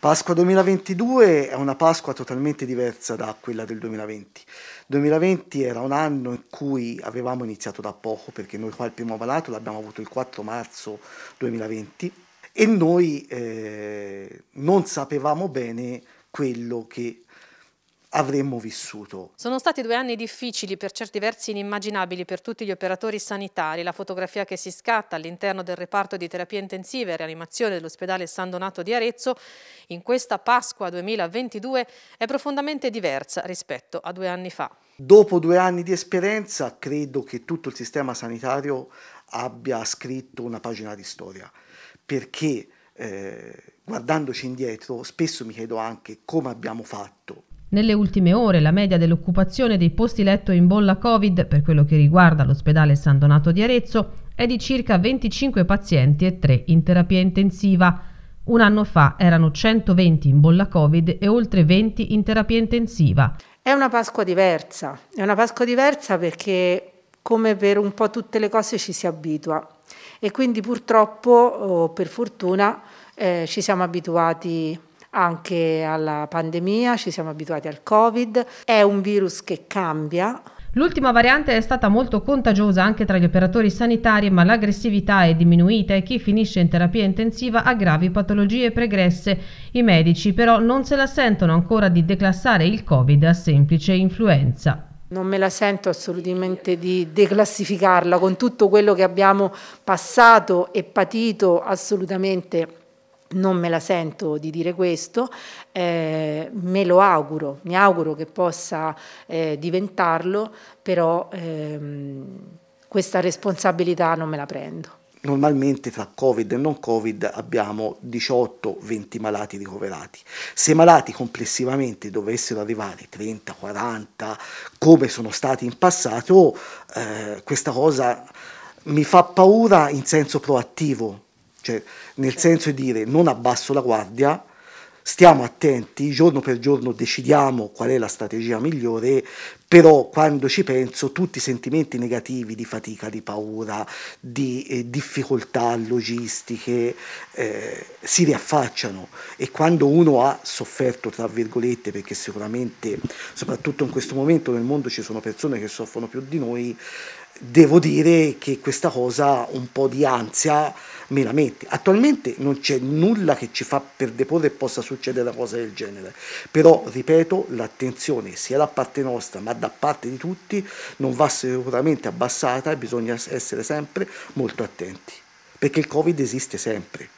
Pasqua 2022 è una Pasqua totalmente diversa da quella del 2020. 2020 era un anno in cui avevamo iniziato da poco, perché noi qua il primo malato l'abbiamo avuto il 4 marzo 2020 e noi eh, non sapevamo bene quello che avremmo vissuto. Sono stati due anni difficili, per certi versi inimmaginabili per tutti gli operatori sanitari. La fotografia che si scatta all'interno del reparto di terapia intensiva e rianimazione dell'ospedale San Donato di Arezzo in questa Pasqua 2022 è profondamente diversa rispetto a due anni fa. Dopo due anni di esperienza credo che tutto il sistema sanitario abbia scritto una pagina di storia perché eh, guardandoci indietro spesso mi chiedo anche come abbiamo fatto nelle ultime ore la media dell'occupazione dei posti letto in bolla Covid per quello che riguarda l'ospedale San Donato di Arezzo è di circa 25 pazienti e 3 in terapia intensiva. Un anno fa erano 120 in bolla Covid e oltre 20 in terapia intensiva. È una Pasqua diversa, è una Pasqua diversa perché come per un po' tutte le cose ci si abitua e quindi purtroppo o oh, per fortuna eh, ci siamo abituati anche alla pandemia, ci siamo abituati al Covid, è un virus che cambia. L'ultima variante è stata molto contagiosa anche tra gli operatori sanitari, ma l'aggressività è diminuita e chi finisce in terapia intensiva ha gravi patologie pregresse. I medici però non se la sentono ancora di declassare il Covid a semplice influenza. Non me la sento assolutamente di declassificarla con tutto quello che abbiamo passato e patito assolutamente non me la sento di dire questo, eh, me lo auguro, mi auguro che possa eh, diventarlo, però ehm, questa responsabilità non me la prendo. Normalmente tra Covid e non Covid abbiamo 18-20 malati ricoverati. Se i malati complessivamente dovessero arrivare 30-40, come sono stati in passato, eh, questa cosa mi fa paura in senso proattivo, cioè, nel senso di dire non abbasso la guardia, stiamo attenti, giorno per giorno decidiamo qual è la strategia migliore però quando ci penso tutti i sentimenti negativi di fatica, di paura, di eh, difficoltà logistiche eh, si riaffacciano e quando uno ha sofferto, tra virgolette, perché sicuramente, soprattutto in questo momento nel mondo ci sono persone che soffrono più di noi, devo dire che questa cosa un po' di ansia me la mette. Attualmente non c'è nulla che ci fa per deporre possa succedere una cosa del genere, però ripeto, l'attenzione sia da parte nostra, ma da parte di tutti non va sicuramente abbassata e bisogna essere sempre molto attenti, perché il Covid esiste sempre.